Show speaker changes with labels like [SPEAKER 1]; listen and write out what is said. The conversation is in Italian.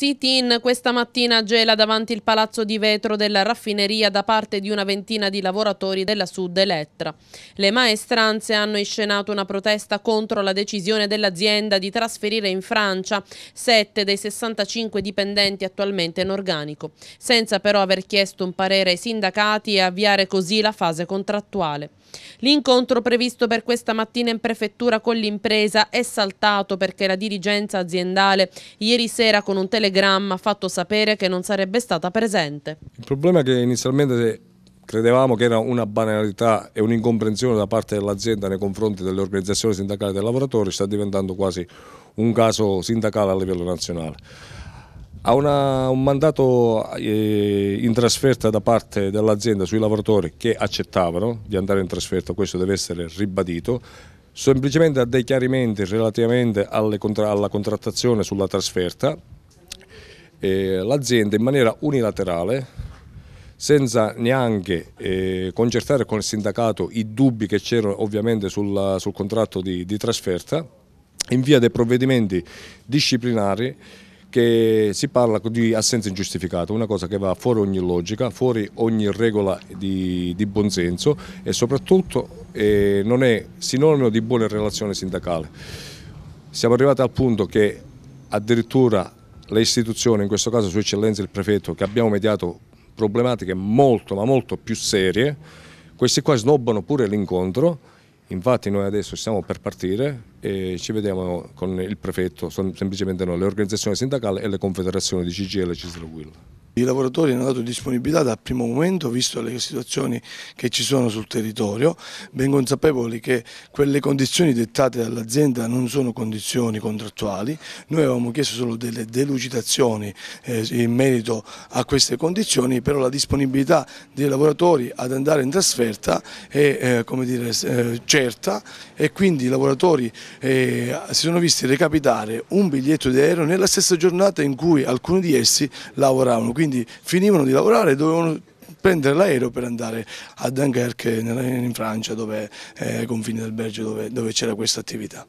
[SPEAKER 1] sit-in questa mattina gela davanti il palazzo di vetro della raffineria da parte di una ventina di lavoratori della Sud Elettra. Le maestranze hanno iscenato una protesta contro la decisione dell'azienda di trasferire in Francia 7 dei 65 dipendenti attualmente in organico, senza però aver chiesto un parere ai sindacati e avviare così la fase contrattuale. L'incontro previsto per questa mattina in prefettura con l'impresa è saltato perché la dirigenza aziendale ieri sera con un telegramma Telegram ha fatto sapere che non sarebbe stata presente.
[SPEAKER 2] Il problema è che inizialmente credevamo che era una banalità e un'incomprensione da parte dell'azienda nei confronti delle organizzazioni sindacali dei lavoratori, sta diventando quasi un caso sindacale a livello nazionale. Ha una, un mandato eh, in trasferta da parte dell'azienda sui lavoratori che accettavano di andare in trasferta, questo deve essere ribadito, semplicemente ha dei chiarimenti relativamente contra alla contrattazione sulla trasferta l'azienda in maniera unilaterale senza neanche eh, concertare con il sindacato i dubbi che c'erano ovviamente sul, sul contratto di, di, trasferta, in via dei provvedimenti disciplinari che si parla di assenza ingiustificata, una cosa che va fuori ogni logica, fuori ogni regola di, di buonsenso e soprattutto eh, non è sinonimo di buona relazione sindacale. Siamo arrivati al punto che addirittura le istituzioni, in questo caso Sua Eccellenza il Prefetto, che abbiamo mediato problematiche molto ma molto più serie, questi qua snobbano pure l'incontro, infatti noi adesso stiamo per partire e ci vediamo con il Prefetto, sono semplicemente noi, le organizzazioni sindacali e le confederazioni di CGL e Cislo Will.
[SPEAKER 3] I lavoratori hanno dato disponibilità dal primo momento, visto le situazioni che ci sono sul territorio, ben consapevoli che quelle condizioni dettate dall'azienda non sono condizioni contrattuali. Noi avevamo chiesto solo delle delucidazioni eh, in merito a queste condizioni, però la disponibilità dei lavoratori ad andare in trasferta è eh, dire, eh, certa e quindi i lavoratori si sono visti recapitare un biglietto di aereo nella stessa giornata in cui alcuni di essi lavoravano quindi finivano di lavorare e dovevano prendere l'aereo per andare a Dunkerque in Francia, dove, eh, ai confini del Belgio, dove, dove c'era questa attività.